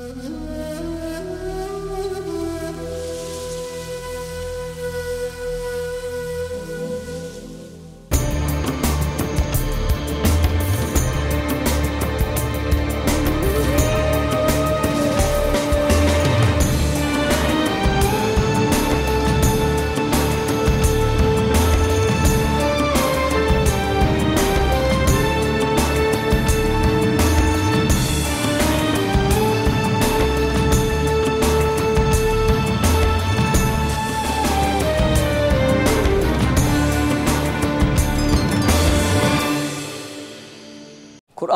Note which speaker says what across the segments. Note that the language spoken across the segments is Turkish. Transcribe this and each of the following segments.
Speaker 1: Música uhum.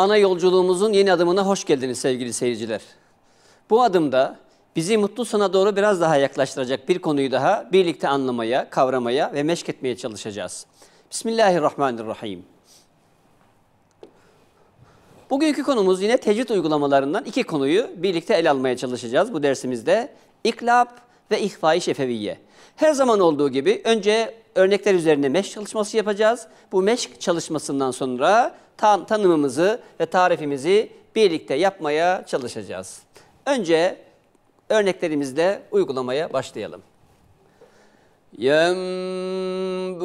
Speaker 1: ana yolculuğumuzun yeni adımına hoş geldiniz sevgili seyirciler. Bu adımda bizi mutlu sana doğru biraz daha yaklaştıracak bir konuyu daha birlikte anlamaya, kavramaya ve meşk etmeye çalışacağız. Bismillahirrahmanirrahim. Bugünkü konumuz yine tecvid uygulamalarından iki konuyu birlikte ele almaya çalışacağız bu dersimizde. İklap ve ihfai şefeviye. Her zaman olduğu gibi önce örnekler üzerine meşk çalışması yapacağız. Bu meşk çalışmasından sonra tan tanımımızı ve tarifimizi birlikte yapmaya çalışacağız. Önce örneklerimizle uygulamaya başlayalım. Yembu'a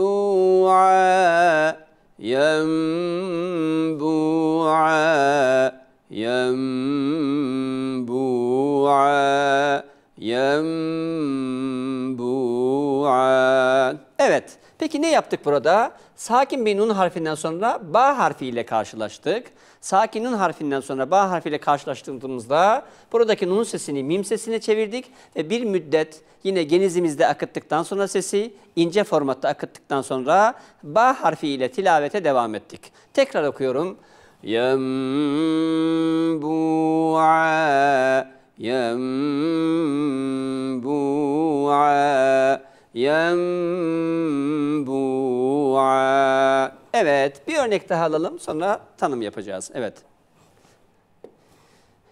Speaker 1: Yembu'a Yembu'a Yembu'a Evet. Peki ne yaptık burada? Sakin bir nun harfinden sonra ba harfiyle karşılaştık. Sakin nun harfinden sonra ba harfiyle karşılaştığımızda buradaki nun sesini mim sesine çevirdik ve bir müddet yine genizimizde akıttıktan sonra sesi ince formatta akıttıktan sonra ba harfiyle tilavete devam ettik. Tekrar okuyorum. Yembu'a Yembu'a yenbu'a. Evet, bir örnek daha alalım sonra tanım yapacağız. Evet.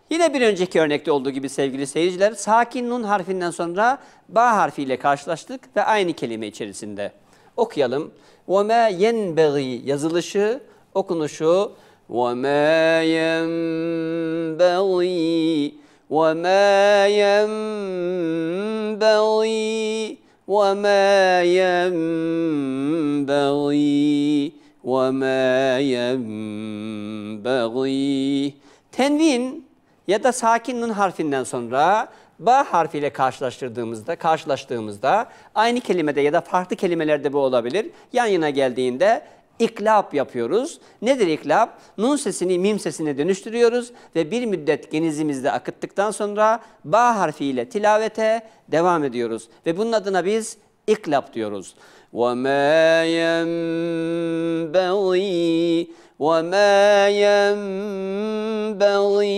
Speaker 1: Yine bir önceki örnekte olduğu gibi sevgili seyirciler, sakin nun harfinden sonra ba harfiyle karşılaştık ve aynı kelime içerisinde. Okuyalım. وَمَا يَنْبَغِي yazılışı, okunuşu وَمَا يَنْبَغِي وَمَا يَنْبَغِي وما ينبغي وما ينبغي Tenvin ya da sakinin harfinden sonra ba harfiyle karşılaştırdığımızda, karşılaştığımızda aynı kelimede ya da farklı kelimelerde bu olabilir. Yan yana geldiğinde İklap yapıyoruz. Nedir iklap? Nun sesini mim sesine dönüştürüyoruz ve bir müddet genizimizde akıttıktan sonra ba harfiyle tilavete devam ediyoruz. Ve bunun adına biz iklap diyoruz. وَمَا يَنْبَغِي وَمَا يَنْبَغِي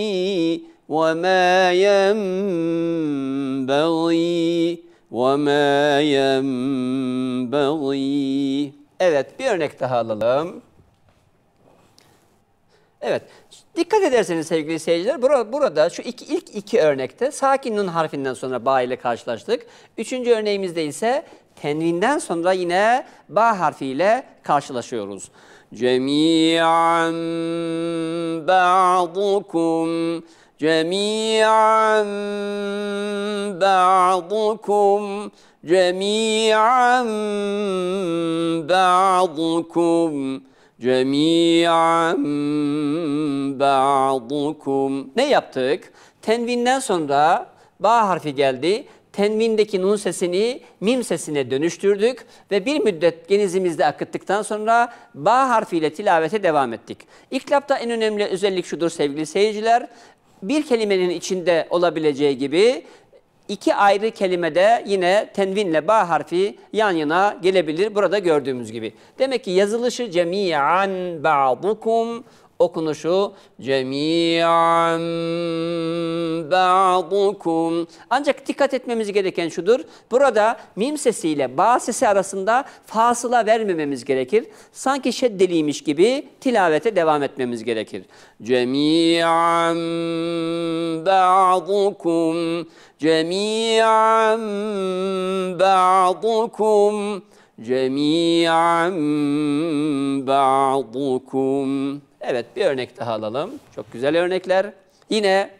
Speaker 1: وَمَا يَنْبَغِي وَمَا يَنْبَغِي Evet bir örnek daha alalım. Evet dikkat ederseniz sevgili seyirciler bura, burada şu iki, ilk iki örnekte sakin nun harfinden sonra ba ile karşılaştık. Üçüncü örneğimizde ise tenvinden sonra yine ba harfiyle karşılaşıyoruz. Cemi'an ba'dukum جميعا بعضكم جميعا بعضكم جميعا بعضكم ne yaptık? Tenvinden sonra ba harfi geldi. Tenvindeki nun sesini mim sesine dönüştürdük ve bir müddet genizimizde akıttıktan sonra ba harfiyle tilavete devam ettik. İklapta en önemli özellik şudur sevgili seyirciler bir kelimenin içinde olabileceği gibi iki ayrı kelimede yine tenvinle ba harfi yan yana gelebilir burada gördüğümüz gibi. Demek ki yazılışı cemiyan ba'dukum okunuşu cemiyan ba'dukum. Ancak dikkat etmemiz gereken şudur. Burada mim sesiyle ba sesi arasında fasıla vermememiz gerekir. Sanki şeddeliymiş gibi tilavete devam etmemiz gerekir. Cemiyan ba'dukum. Cemiyan ba'dukum cemi'an ba'dukum. Evet bir örnek daha alalım. Çok güzel örnekler. Yine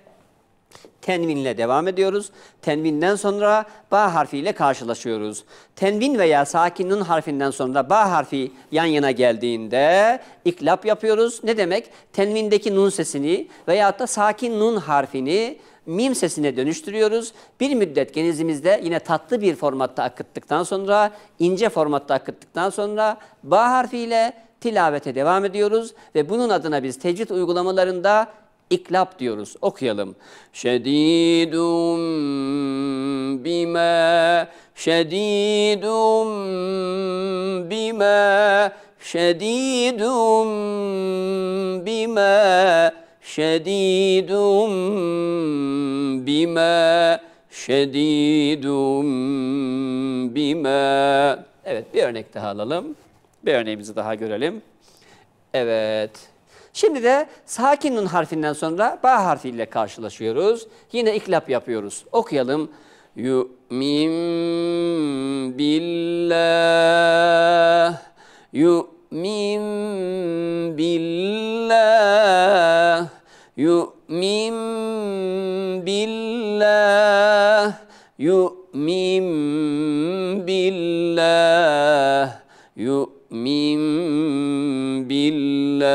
Speaker 1: tenvinle devam ediyoruz. Tenvinden sonra ba harfiyle karşılaşıyoruz. Tenvin veya sakinin harfinden sonra ba harfi yan yana geldiğinde iklap yapıyoruz. Ne demek? Tenvindeki nun sesini veyahut da sakin nun harfini mim sesine dönüştürüyoruz. Bir müddet genizimizde yine tatlı bir formatta akıttıktan sonra, ince formatta akıttıktan sonra ba harfiyle tilavete devam ediyoruz ve bunun adına biz tecvid uygulamalarında iklap diyoruz. Okuyalım. Şedidum bime, şedidum bime, şedidum bime, şedidun bima şedidun bima. Evet bir örnek daha alalım. Bir örneğimizi daha görelim. Evet. Şimdi de sakin nun harfinden sonra ba harfiyle karşılaşıyoruz. Yine iklap yapıyoruz. Okuyalım. Yu'min billah Yu'min billah Yu'min billah, yu'min billah, yu'min billah.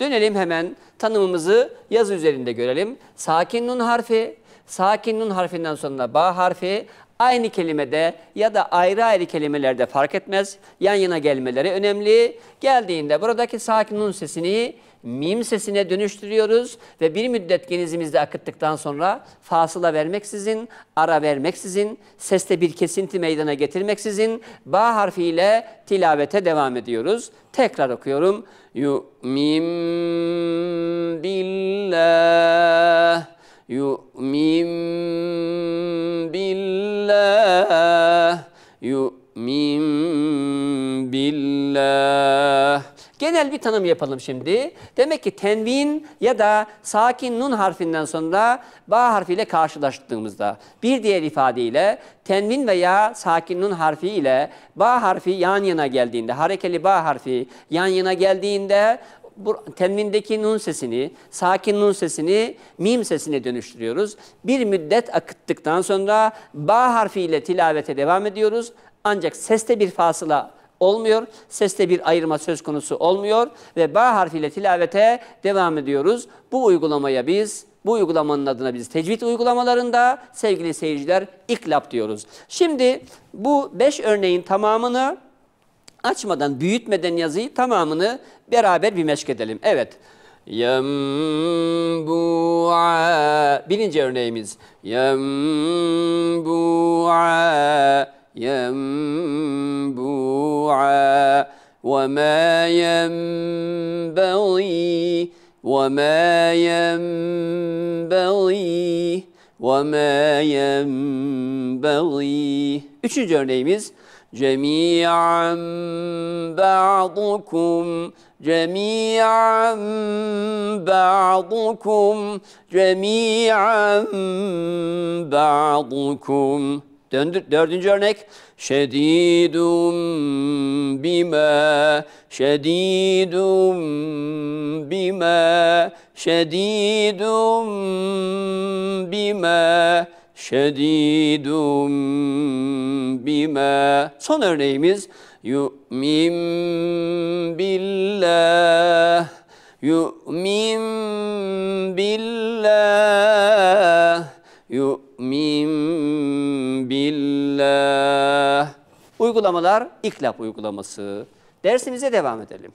Speaker 1: Dönelim hemen tanımımızı yazı üzerinde görelim. Sakin nun harfi, sakin nun harfinden sonra ba harfi, aynı kelimede ya da ayrı ayrı kelimelerde fark etmez. Yan yana gelmeleri önemli. Geldiğinde buradaki sakin nun sesini mim sesine dönüştürüyoruz ve bir müddet genizimizde akıttıktan sonra fasıla vermeksizin, ara vermeksizin, seste bir kesinti meydana getirmeksizin ba harfiyle tilavete devam ediyoruz. Tekrar okuyorum. Yu'mim billah, yu'mim billah, yu'mim billah. Genel bir tanım yapalım şimdi. Demek ki tenvin ya da sakin nun harfinden sonra ba harfiyle karşılaştığımızda bir diğer ifadeyle tenvin veya sakin nun harfi ile ba harfi yan yana geldiğinde, harekeli ba harfi yan yana geldiğinde bu tenvindeki nun sesini, sakin nun sesini mim sesine dönüştürüyoruz. Bir müddet akıttıktan sonra ba harfiyle tilavete devam ediyoruz. Ancak seste bir fasıla olmuyor. Seste bir ayırma söz konusu olmuyor ve ba harfiyle tilavete devam ediyoruz. Bu uygulamaya biz bu uygulamanın adına biz tecvid uygulamalarında sevgili seyirciler iklap diyoruz. Şimdi bu beş örneğin tamamını açmadan, büyütmeden yazıyı tamamını beraber bir meşk edelim. Evet. Yembu'a birinci örneğimiz. Yembu'a ينبوعا وما ينبغي وما ينبغي وما ينبغي Üçüncü örneğimiz جميعا بعضكم جميعا بعضكم جميعا بعضكم Dördüncü örnek. Şedidum bime, şedidum bime, şedidum bime, şedidum bime. Son örneğimiz yu'min billah, yu'min billah. Uygulamalar İKLAP uygulaması. Dersimize devam edelim.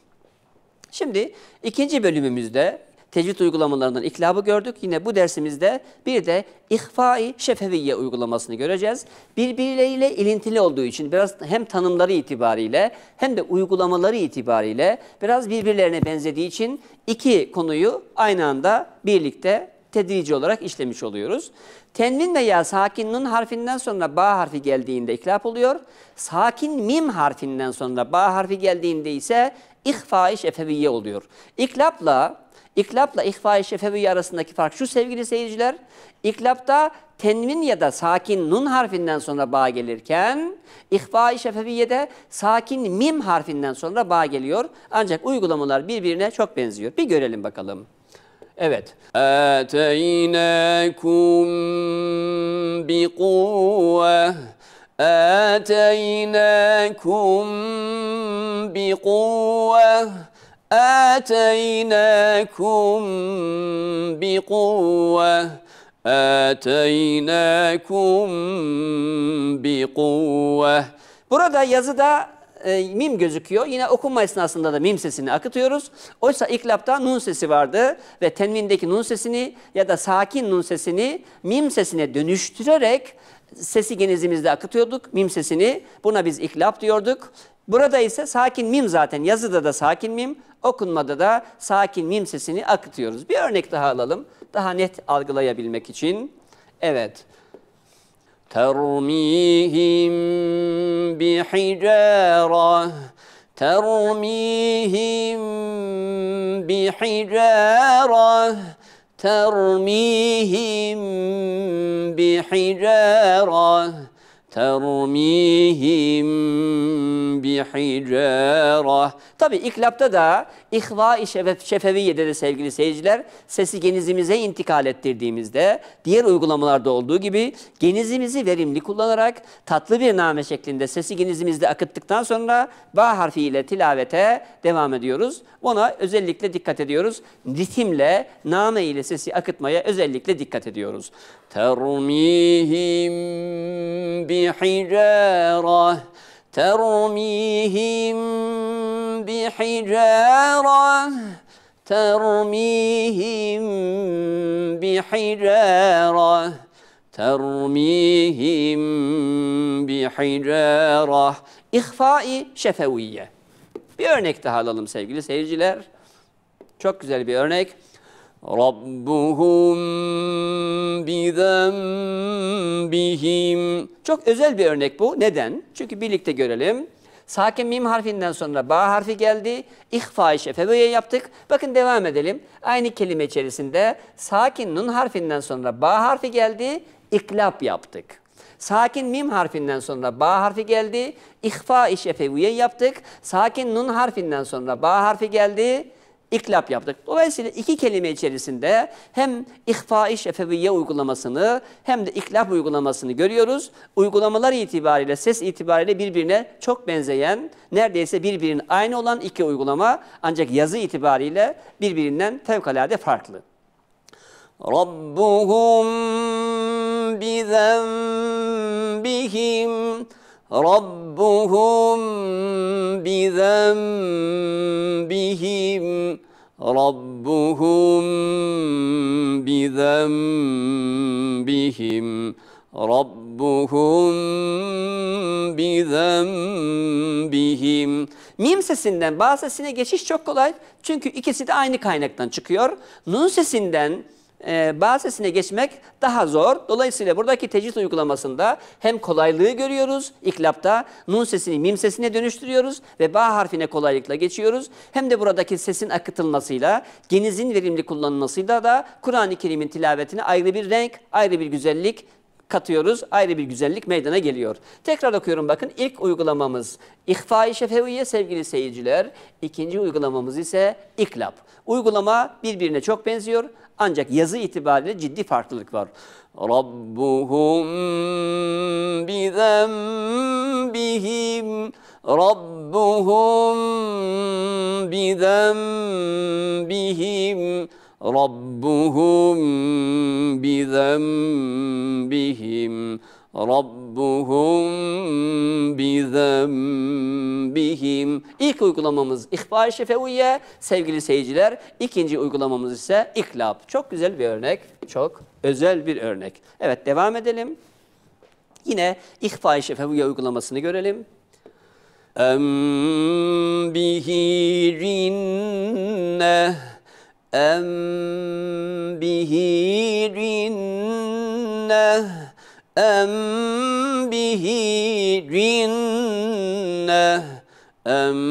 Speaker 1: Şimdi ikinci bölümümüzde tecvid uygulamalarından iklabı gördük. Yine bu dersimizde bir de ihfai şefeviye uygulamasını göreceğiz. Birbirleriyle ilintili olduğu için biraz hem tanımları itibariyle hem de uygulamaları itibariyle biraz birbirlerine benzediği için iki konuyu aynı anda birlikte tedrici olarak işlemiş oluyoruz. Tenvin veya sakin nun harfinden sonra ba harfi geldiğinde iklap oluyor. Sakin mim harfinden sonra ba harfi geldiğinde ise ihfa-i şefeviye oluyor. İklapla İklapla ihfa-i şefevi arasındaki fark şu sevgili seyirciler. İklapta tenvin ya da sakin nun harfinden sonra ba gelirken ihfa-i şefeviyede sakin mim harfinden sonra ba geliyor. Ancak uygulamalar birbirine çok benziyor. Bir görelim bakalım. Evet. Ateynakum, bi kuvve Eteynakum bi kuvve Ateynakum, bi kuvve Eteynakum bi kuvve Burada yazıda e, mim gözüküyor. Yine okunma esnasında da mim sesini akıtıyoruz. Oysa iklapta nun sesi vardı ve tenvindeki nun sesini ya da sakin nun sesini mim sesine dönüştürerek sesi genizimizde akıtıyorduk mim sesini. Buna biz iklap diyorduk. Burada ise sakin mim zaten yazıda da sakin mim, okunmada da sakin mim sesini akıtıyoruz. Bir örnek daha alalım daha net algılayabilmek için. Evet. ترميهم بحجارة ترميهم بحجارة ترميهم بحجارة termihim bihicarah. Tabi iklapta da ihva-i şefeviyede de sevgili seyirciler sesi genizimize intikal ettirdiğimizde diğer uygulamalarda olduğu gibi genizimizi verimli kullanarak tatlı bir name şeklinde sesi genizimizde akıttıktan sonra ba harfi ile tilavete devam ediyoruz. Buna özellikle dikkat ediyoruz. Ritimle name ile sesi akıtmaya özellikle dikkat ediyoruz. Termihim bi حجارة ترميهم بحجارة ترميهم بحجارة ترميهم بحجارة İhfai şefeviye. Bir örnek daha alalım sevgili seyirciler. Çok güzel bir örnek. Rabbuhum bidembihim. Çok özel bir örnek bu. Neden? Çünkü birlikte görelim. Sakin mim harfinden sonra ba harfi geldi. İhfa-i yaptık. Bakın devam edelim. Aynı kelime içerisinde sakin nun harfinden sonra ba harfi geldi. İklap yaptık. Sakin mim harfinden sonra ba harfi geldi. İhfa-i yaptık. Sakin nun harfinden sonra ba harfi geldi iklap yaptık. Dolayısıyla iki kelime içerisinde hem ihfa-i şefeviye uygulamasını hem de iklap uygulamasını görüyoruz. Uygulamalar itibariyle, ses itibariyle birbirine çok benzeyen, neredeyse birbirinin aynı olan iki uygulama ancak yazı itibariyle birbirinden fevkalade farklı. Rabbuhum bizenbihim Rabbuhum bizenbihim ربهم بذنبهم Rabbuhum bizembihim. Mim sesinden ba sesine geçiş çok kolay. Çünkü ikisi de aynı kaynaktan çıkıyor. Nun sesinden e, bazısına geçmek daha zor. Dolayısıyla buradaki tecvid uygulamasında hem kolaylığı görüyoruz iklapta, nun sesini mim sesine dönüştürüyoruz ve ba harfine kolaylıkla geçiyoruz. Hem de buradaki sesin akıtılmasıyla, genizin verimli kullanılmasıyla da Kur'an-ı Kerim'in tilavetine ayrı bir renk, ayrı bir güzellik katıyoruz. Ayrı bir güzellik meydana geliyor. Tekrar okuyorum bakın. ilk uygulamamız İhfai Şefeviye sevgili seyirciler. İkinci uygulamamız ise İklap. Uygulama birbirine çok benziyor. Ancak yazı itibariyle ciddi farklılık var. Rabbuhum bi zenbihim Rabbuhum bi zenbihim Rabbuhum bi zenbihim Rabbuhum bizembihim. İlk uygulamamız ihbar şefeviye sevgili seyirciler. İkinci uygulamamız ise iklab. Çok güzel bir örnek. Çok özel bir örnek. Evet devam edelim. Yine ihbar şefeviye uygulamasını görelim. Em bihi em bihi أم به جنة أم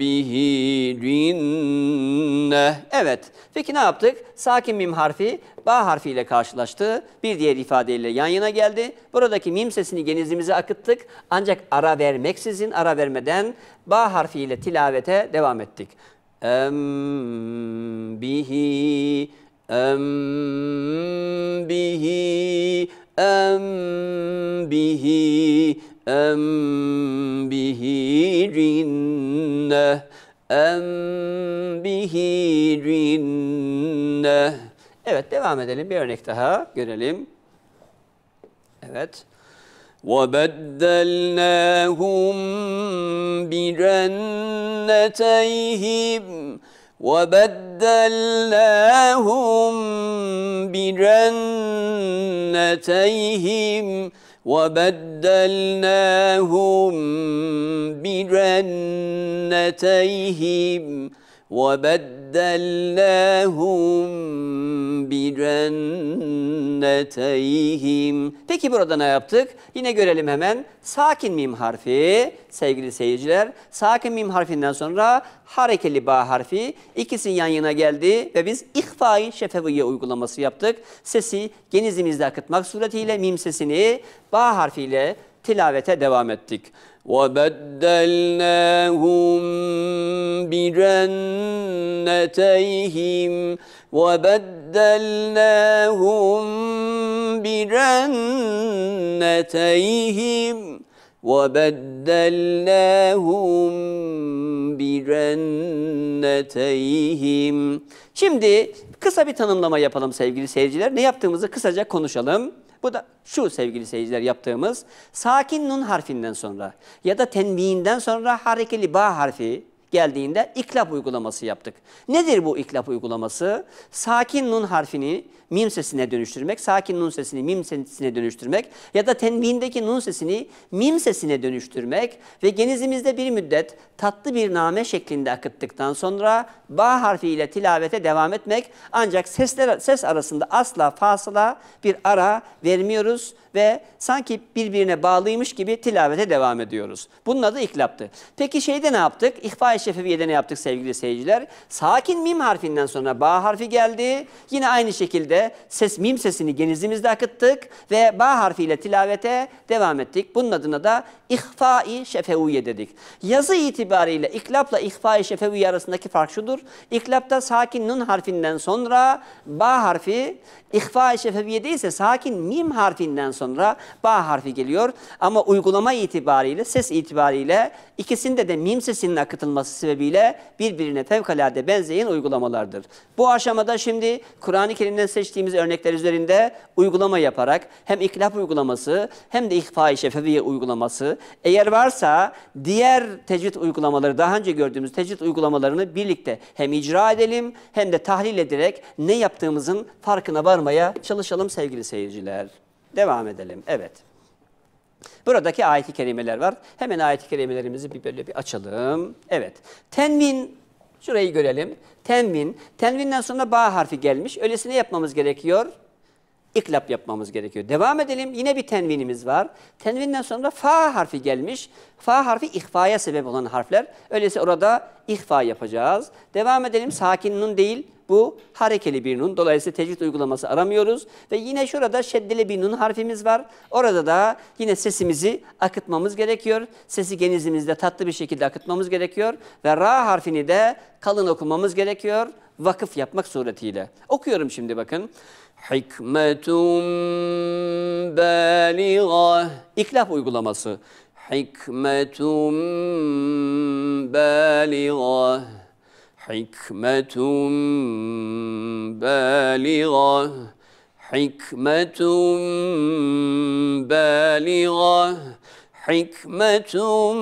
Speaker 1: bihi cinne. Evet. Peki ne yaptık? Sakin mim harfi ba harfiyle karşılaştı. Bir diğer ifadeyle yan yana geldi. Buradaki mim sesini genizimize akıttık. Ancak ara vermeksizin, ara vermeden ba harfiyle tilavete devam ettik. Em bihi em bihi أم به أم به جنة أم به cinne. Evet devam edelim bir örnek daha görelim. Evet. وَبَدَّلْنَاهُمْ بِجَنَّتَيْهِمْ وبدلناهم بجنتيهم وبدلناهم بجنتيهم وَبَدَّلْنَاهُمْ بِجَنَّتَيْهِمْ Peki burada ne yaptık? Yine görelim hemen. Sakin mim harfi sevgili seyirciler. Sakin mim harfinden sonra harekeli ba harfi. İkisi yan yana geldi ve biz ihfai şefeviye uygulaması yaptık. Sesi genizimizde akıtmak suretiyle mim sesini ba harfiyle tilavete devam ettik. وبدلناهم بجنتيهم وبدلناهم بجنتيهم وَبَدَّلْنَاهُمْ بِرَنَّتَيْهِمْ Şimdi kısa bir tanımlama yapalım sevgili seyirciler. Ne yaptığımızı kısaca konuşalım. Bu da şu sevgili seyirciler yaptığımız sakin nun harfinden sonra ya da tenbihinden sonra harekeli ba harfi geldiğinde iklap uygulaması yaptık. Nedir bu iklap uygulaması? Sakin nun harfini mim sesine dönüştürmek, sakin nun sesini mim sesine dönüştürmek ya da tenvindeki nun sesini mim sesine dönüştürmek ve genizimizde bir müddet tatlı bir name şeklinde akıttıktan sonra ba harfiyle tilavete devam etmek ancak sesler, ses arasında asla fasıla bir ara vermiyoruz ve sanki birbirine bağlıymış gibi tilavete devam ediyoruz. Bunun adı iklaptı. Peki şeyde ne yaptık? İhfa Şefiye'de ne yaptık sevgili seyirciler? Sakin mim harfinden sonra ba harfi geldi. Yine aynı şekilde ses mim sesini genizimizde akıttık ve ba harfiyle tilavete devam ettik. Bunun adına da ihfai şefeviye dedik. Yazı itibariyle iklapla ihfai şefeviye arasındaki fark şudur. İklapta sakin nun harfinden sonra ba harfi, ihfai şefeviyede değilse sakin mim harfinden sonra ba harfi geliyor. Ama uygulama itibariyle, ses itibariyle ikisinde de mim sesinin akıtılması olması sebebiyle birbirine fevkalade benzeyen uygulamalardır. Bu aşamada şimdi Kur'an-ı Kerim'den seçtiğimiz örnekler üzerinde uygulama yaparak hem iklaf uygulaması hem de ihfa-i şefeviye uygulaması eğer varsa diğer tecvid uygulamaları daha önce gördüğümüz tecvid uygulamalarını birlikte hem icra edelim hem de tahlil ederek ne yaptığımızın farkına varmaya çalışalım sevgili seyirciler. Devam edelim. Evet. Buradaki ayet-i kerimeler var. Hemen ayet-i kerimelerimizi bir böyle bir açalım. Evet. Tenvin şurayı görelim. Tenvin. Tenvinden sonra ba harfi gelmiş. Öylesine yapmamız gerekiyor. İklap yapmamız gerekiyor. Devam edelim. Yine bir tenvinimiz var. Tenvinden sonra fa harfi gelmiş. Fa harfi ihfaya sebep olan harfler. Öyleyse orada ihfa yapacağız. Devam edelim. Sakin nun değil. Bu harekeli bir nun. Dolayısıyla tecvid uygulaması aramıyoruz. Ve yine şurada şeddeli bir nun harfimiz var. Orada da yine sesimizi akıtmamız gerekiyor. Sesi genizimizde tatlı bir şekilde akıtmamız gerekiyor. Ve ra harfini de kalın okumamız gerekiyor. Vakıf yapmak suretiyle. Okuyorum şimdi bakın. Hikmetun beliga. İklaf uygulaması. Hikmetun beliga. Hikmetun beliga. Hikmetun beliga. Hikmetun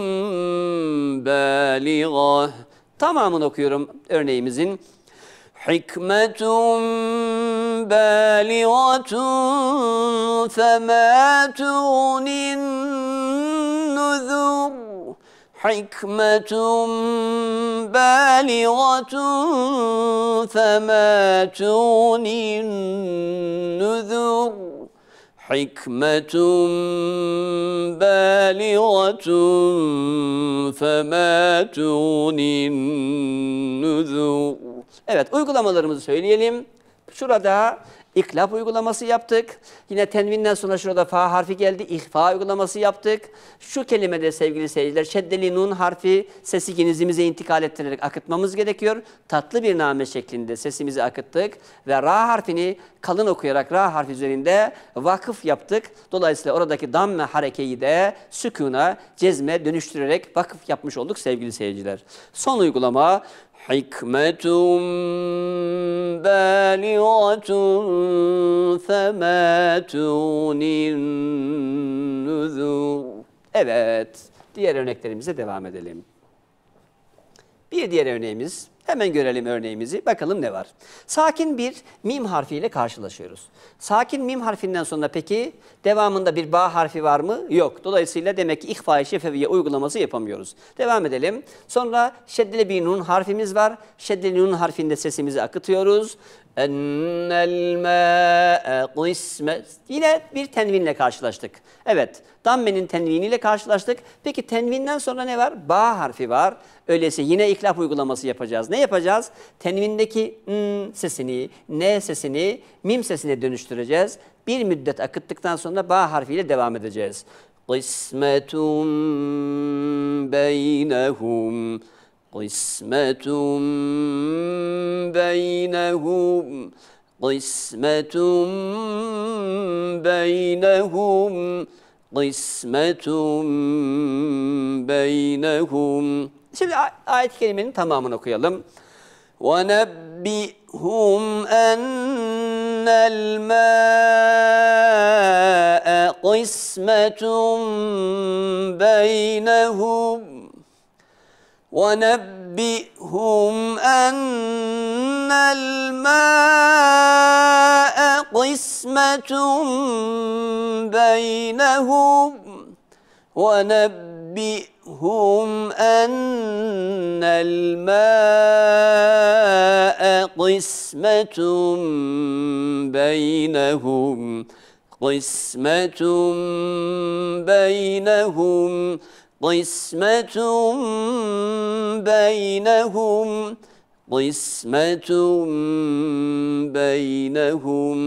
Speaker 1: beliga. Tamamını okuyorum örneğimizin. Hikmetun بالغة فما تغني النذر حكمة بالغة فما تغني النذر حكمة بالغة فما تغني النذر Evet uygulamalarımızı söyleyelim. Şurada iklap uygulaması yaptık. Yine tenvinden sonra şurada fa harfi geldi. İhfa uygulaması yaptık. Şu kelimede sevgili seyirciler şeddeli nun harfi sesi genizimize intikal ettirerek akıtmamız gerekiyor. Tatlı bir name şeklinde sesimizi akıttık ve ra harfini kalın okuyarak ra harfi üzerinde vakıf yaptık. Dolayısıyla oradaki damme harekeyi de sükuna, cezme dönüştürerek vakıf yapmış olduk sevgili seyirciler. Son uygulama حكمة بالغة فما تغني Evet, diğer örneklerimize devam edelim. Bir diğer örneğimiz Hemen görelim örneğimizi. Bakalım ne var. Sakin bir mim harfiyle karşılaşıyoruz. Sakin mim harfinden sonra peki devamında bir ba harfi var mı? Yok. Dolayısıyla demek ki ihfa-i şefeviye uygulaması yapamıyoruz. Devam edelim. Sonra şeddeli bir nun harfimiz var. Şeddeli nun harfinde sesimizi akıtıyoruz. Ennel mâ'e Yine bir tenvinle karşılaştık. Evet, dammenin tenviniyle karşılaştık. Peki tenvinden sonra ne var? Ba harfi var. Öyleyse yine iklaf uygulaması yapacağız. Ne yapacağız? Tenvindeki n sesini, n sesini, mim sesine dönüştüreceğiz. Bir müddet akıttıktan sonra ba harfiyle devam edeceğiz. Kısmetun beynehum. قسمة بينهم قسمة بينهم قسمة بينهم Şimdi ayet-i kerimenin tamamını okuyalım. وَنَبِّئْهُمْ أَنَّ الْمَاءَ قِسْمَةٌ بَيْنَهُمْ ونبئهم أن الماء قسمة بينهم ونبئهم أن الماء قسمة بينهم قسمة بينهم قسمة بينهم قسمة بينهم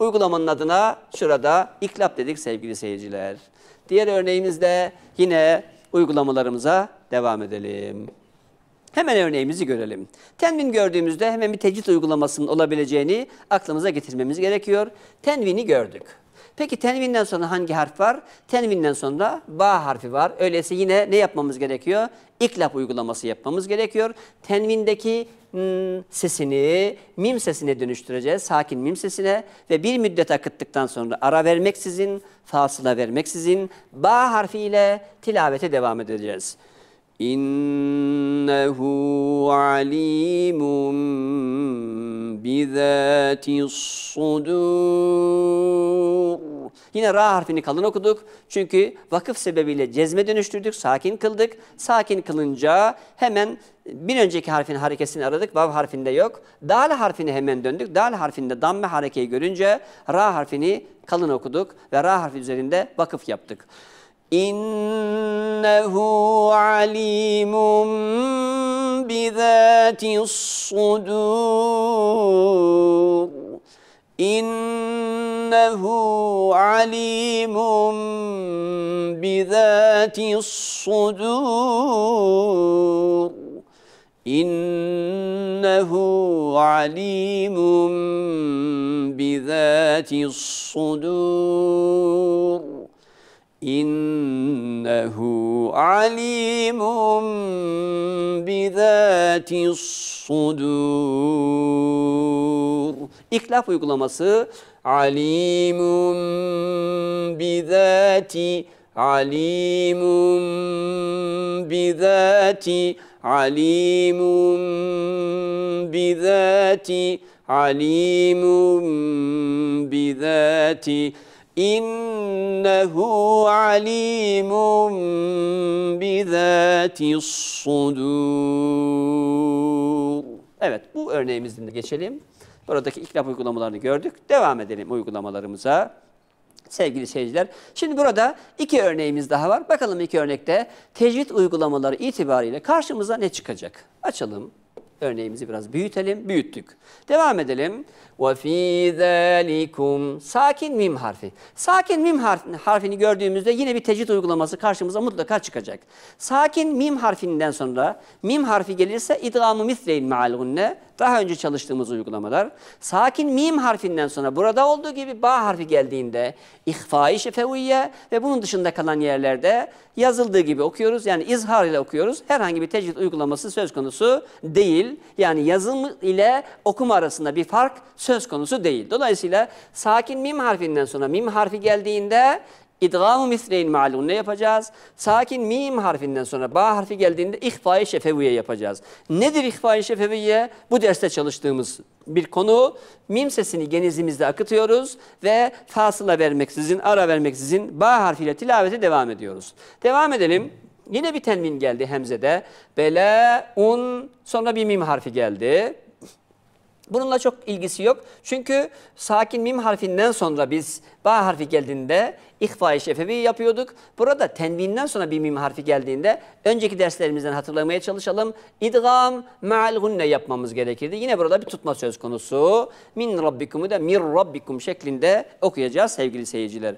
Speaker 1: Uygulamanın adına şurada iklap dedik sevgili seyirciler. Diğer örneğimizde yine uygulamalarımıza devam edelim. Hemen örneğimizi görelim. Tenvin gördüğümüzde hemen bir tecrit uygulamasının olabileceğini aklımıza getirmemiz gerekiyor. Tenvini gördük. Peki tenvinden sonra hangi harf var? Tenvinden sonra ba harfi var. Öyleyse yine ne yapmamız gerekiyor? İklap uygulaması yapmamız gerekiyor. Tenvindeki hmm, sesini mim sesine dönüştüreceğiz. Sakin mim sesine ve bir müddet akıttıktan sonra ara vermeksizin, fasıla vermeksizin ba harfiyle tilavete devam edeceğiz. İnnehu alimun bizatis sudur. Yine ra harfini kalın okuduk. Çünkü vakıf sebebiyle cezme dönüştürdük, sakin kıldık. Sakin kılınca hemen bir önceki harfin harekesini aradık. Vav harfinde yok. Dal harfini hemen döndük. Dal harfinde damme harekeyi görünce ra harfini kalın okuduk ve ra harfi üzerinde vakıf yaptık. إنه عليم بذات الصدور إنه عليم بذات الصدور إنه عليم بذات الصدور İnnehu alimun bidâtis sudur. İklaf uygulaması alimun bidâti alimun bidâti alimun bidâti alimun bidâti İnnehu alimun bizatis sudur. Evet bu örneğimizden de geçelim. Buradaki ikna uygulamalarını gördük. Devam edelim uygulamalarımıza. Sevgili seyirciler, şimdi burada iki örneğimiz daha var. Bakalım iki örnekte tecvid uygulamaları itibariyle karşımıza ne çıkacak? Açalım. Örneğimizi biraz büyütelim. Büyüttük. Devam edelim. Ve fi zalikum sakin mim harfi. Sakin mim harfini gördüğümüzde yine bir tecrit uygulaması karşımıza mutlaka çıkacak. Sakin mim harfinden sonra mim harfi gelirse idgamı misleyin maal daha önce çalıştığımız uygulamalar. Sakin mim harfinden sonra burada olduğu gibi ba harfi geldiğinde ihfai şefeviye ve bunun dışında kalan yerlerde yazıldığı gibi okuyoruz. Yani izhar ile okuyoruz. Herhangi bir tecrit uygulaması söz konusu değil. Yani yazım ile okuma arasında bir fark söz söz konusu değil. Dolayısıyla sakin mim harfinden sonra mim harfi geldiğinde idgamu misleyn malun ne yapacağız? Sakin mim harfinden sonra ba harfi geldiğinde ihfai şefeviye yapacağız. Nedir ihfai şefeviye? Bu derste çalıştığımız bir konu. Mim sesini genizimizde akıtıyoruz ve fasıla vermeksizin, ara vermeksizin ba harfiyle tilavete devam ediyoruz. Devam edelim. Yine bir tenvin geldi Hemze'de. Bele, un, sonra bir mim harfi geldi. Bununla çok ilgisi yok. Çünkü sakin mim harfinden sonra biz ba harfi geldiğinde ihfa-i şefevi yapıyorduk. Burada tenvinden sonra bir mim harfi geldiğinde önceki derslerimizden hatırlamaya çalışalım. İdgam ma'al hunne yapmamız gerekirdi. Yine burada bir tutma söz konusu. Min rabbikumu da mir rabbikum şeklinde okuyacağız sevgili seyirciler.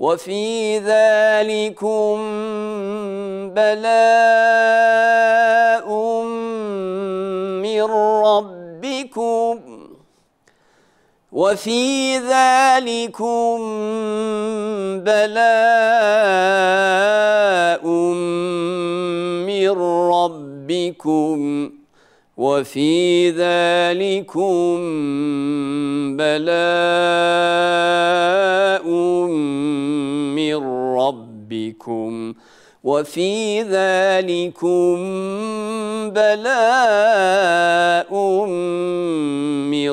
Speaker 1: وَفِي ذَٰلِكُمْ بَلَاءٌ ربكم وفي ذلكم بلاء من ربكم وفي ذلكم بلاء من ربكم وفي ذلكم بلاء من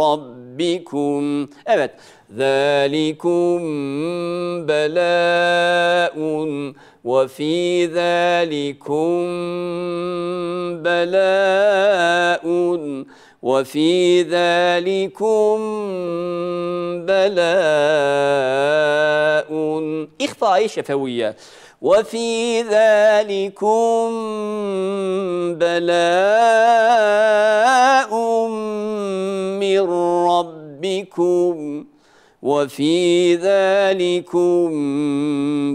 Speaker 1: ربكم evet ذلكم بلاء وفي ذلكم بلاء وفي ذلكم بلاء إخفاء شفوية وفي ذلكم بلاء من ربكم وفي ذلكم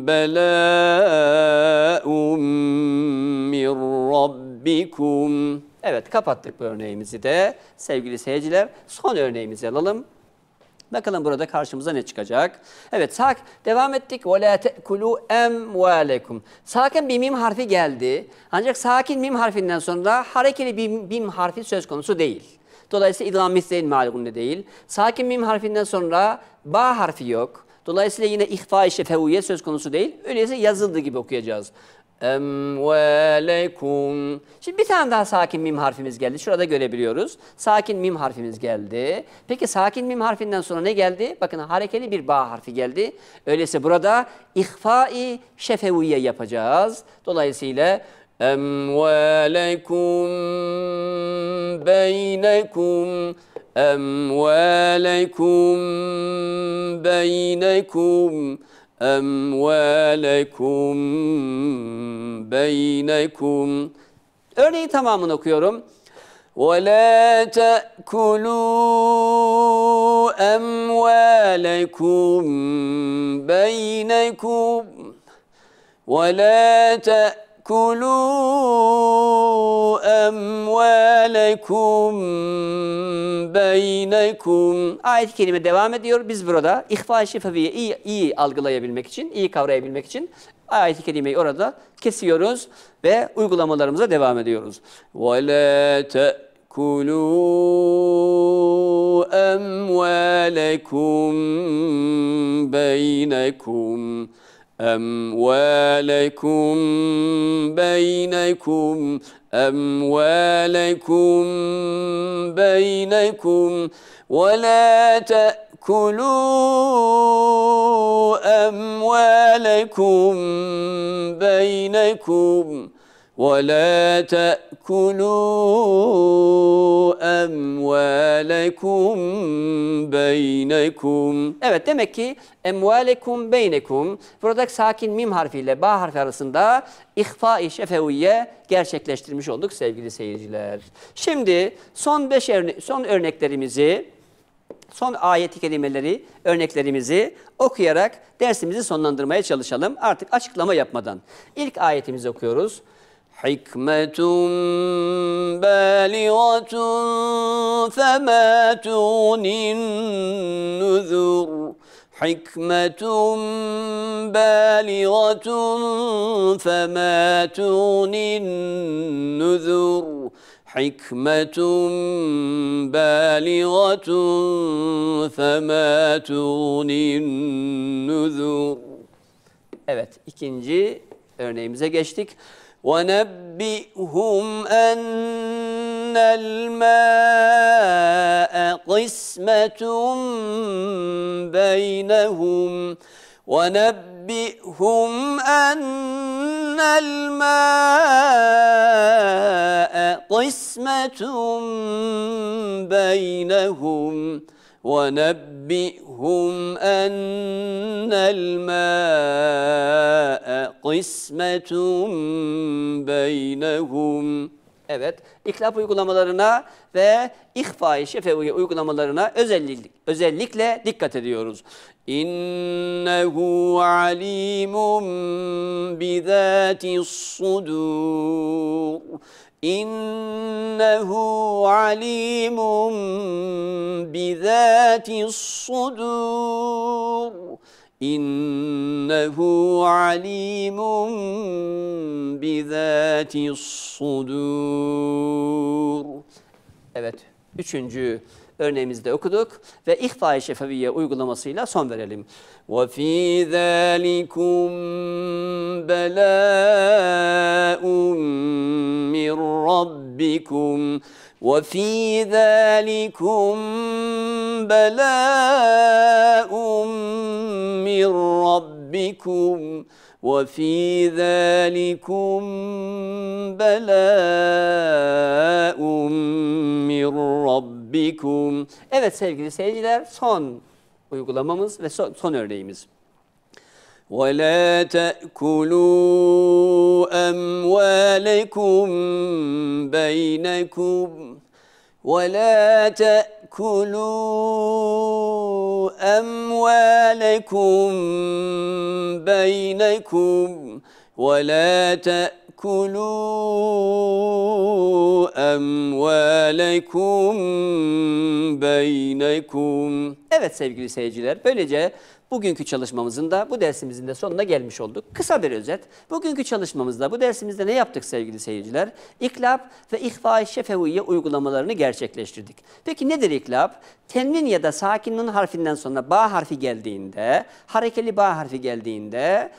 Speaker 1: بلاء من ربكم Evet kapattık bu örneğimizi de sevgili seyirciler. Son örneğimizi alalım. Bakalım burada karşımıza ne çıkacak? Evet sak devam ettik. Ve kulu te'kulu emvalekum. Sakin bir mim harfi geldi. Ancak sakin mim harfinden sonra harekeli bir mim harfi söz konusu değil. Dolayısıyla idgam misleyin malumde değil. Sakin mim harfinden sonra ba harfi yok. Dolayısıyla yine ihfa işe fevuye söz konusu değil. Öyleyse yazıldı gibi okuyacağız emvelekum. Şimdi bir tane daha sakin mim harfimiz geldi. Şurada görebiliyoruz. Sakin mim harfimiz geldi. Peki sakin mim harfinden sonra ne geldi? Bakın harekeli bir ba harfi geldi. Öyleyse burada ihfai şefeviye yapacağız. Dolayısıyla emvelekum beynekum emvelekum beynekum emvalekum beynekum. Örneği tamamını okuyorum. Ve la وَلَا تَأْكُلُوا beynekum. Ve la تَأْكُلُوا تأكلوا emvelekum beynekum. Ayet-i kerime devam ediyor. Biz burada ihfa şifaviye iyi, iyi algılayabilmek için, iyi kavrayabilmek için ayet-i kerimeyi orada kesiyoruz ve uygulamalarımıza devam ediyoruz. Ve la Kulu emvelekum beynekum. أموالكم بينكم أموالكم بينكم ولا تأكلوا أموالكم بينكم ولا تأكلوا أموالكم بينكم Evet demek ki emvalekum beynekum burada sakin mim harfiyle ba harfi arasında ihfa-i şefeviye gerçekleştirmiş olduk sevgili seyirciler. Şimdi son beş örne son örneklerimizi son ayeti kelimeleri örneklerimizi okuyarak dersimizi sonlandırmaya çalışalım. Artık açıklama yapmadan. İlk ayetimizi okuyoruz. حكمة بالغة فما تغني النذر حكمة بالغة فما تغني النذر حكمة بالغة فما تغني النذر Evet ikinci örneğimize geçtik. ونبئهم أن الماء قسمة بينهم ونبئهم أن الماء قسمة بينهم ونبئهم أن الماء قسمة بينهم Evet, iklap uygulamalarına ve ihfa-i şefevi uygulamalarına özellikle özellikle dikkat ediyoruz. İnnehu alimun bidâtis sudur. İnnehu alimun bizâtis sudur. İnnehu alimun bizâtis sudur. Evet, üçüncü örneğimizde okuduk ve ihfa-i şefeviye uygulamasıyla son verelim. وَفِي ذَٰلِكُمْ بَلَاءٌ مِّنْ رَبِّكُمْ وَفِي ذَٰلِكُمْ بَلَاءٌ مِّنْ رَبِّكُمْ Ve وفي ذلكم بلاء من ربكم rabbikum. Evet sevgili seyirciler son uygulamamız ve son, son örneğimiz. وَلَا تَأْكُلُوا أَمْوَالَكُمْ بَيْنَكُمْ وَلَا تَأْكُلُوا أَمْوَالَكُمْ بَيْنَكُمْ وَلَا تَأْكُلُوا تأكلوا emvelekum beynekum. Evet sevgili seyirciler böylece bugünkü çalışmamızın da bu dersimizin de sonuna gelmiş olduk. Kısa bir özet. Bugünkü çalışmamızda bu dersimizde ne yaptık sevgili seyirciler? İklab ve ihfa-i şefeviye uygulamalarını gerçekleştirdik. Peki nedir iklab? Tenvin ya da sakinin harfinden sonra ba harfi geldiğinde, harekeli ba harfi geldiğinde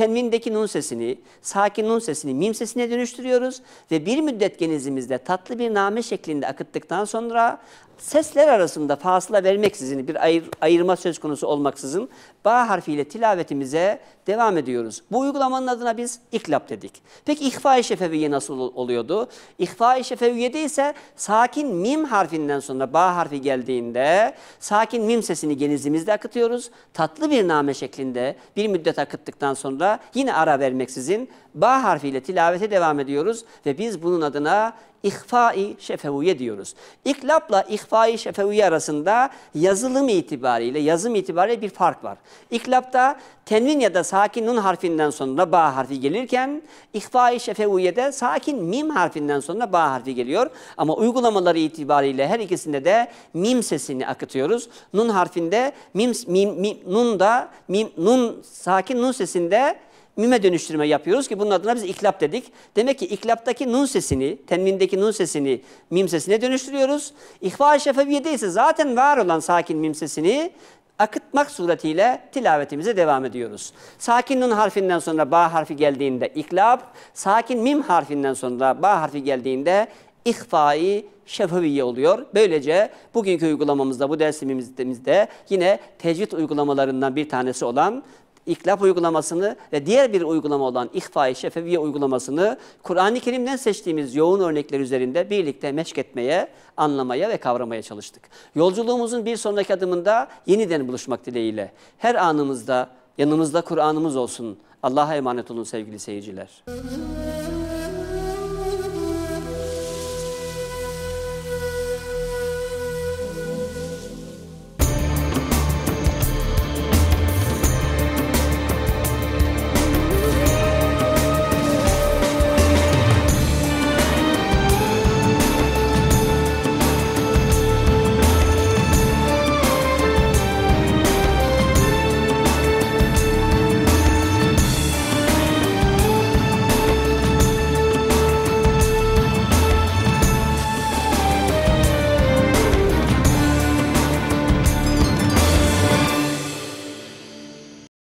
Speaker 1: tenvindeki nun sesini, sakin nun sesini mim sesine dönüştürüyoruz ve bir müddet genizimizde tatlı bir name şeklinde akıttıktan sonra sesler arasında fasıla vermeksizin bir ayır, ayırma söz konusu olmaksızın ba harfiyle tilavetimize devam ediyoruz. Bu uygulamanın adına biz iklap dedik. Peki ihfa-i şefeviye nasıl oluyordu? İhfa-i şefeviyede ise sakin mim harfinden sonra ba harfi geldiğinde sakin mim sesini genizimizde akıtıyoruz. Tatlı bir name şeklinde bir müddet akıttıktan sonra yine ara vermeksizin ba harfiyle tilavete devam ediyoruz ve biz bunun adına ikfa-i şefeviye diyoruz. İklapla ikfa-i şefeviye arasında yazılım itibariyle, yazım itibariyle bir fark var. İklapta tenvin ya da sakin nun harfinden sonra ba harfi gelirken ihfa-i şefeviyede sakin mim harfinden sonra ba harfi geliyor. Ama uygulamaları itibariyle her ikisinde de mim sesini akıtıyoruz. Nun harfinde mim, mim, mim nun da mim, nun sakin nun sesinde mime dönüştürme yapıyoruz ki bunun adına biz iklap dedik. Demek ki iklaptaki nun sesini, tenvindeki nun sesini mim sesine dönüştürüyoruz. İhva-i şefeviyede ise zaten var olan sakin mim sesini akıtmak suretiyle tilavetimize devam ediyoruz. Sakin nun harfinden sonra ba harfi geldiğinde iklab, sakin mim harfinden sonra ba harfi geldiğinde ihfai şefaviye oluyor. Böylece bugünkü uygulamamızda, bu dersimizde yine tecvid uygulamalarından bir tanesi olan İklap uygulamasını ve diğer bir uygulama olan İhfa-i Şefeviye uygulamasını Kur'an-ı Kerim'den seçtiğimiz yoğun örnekler üzerinde birlikte meşk etmeye, anlamaya ve kavramaya çalıştık. Yolculuğumuzun bir sonraki adımında yeniden buluşmak dileğiyle her anımızda yanımızda Kur'an'ımız olsun. Allah'a emanet olun sevgili seyirciler.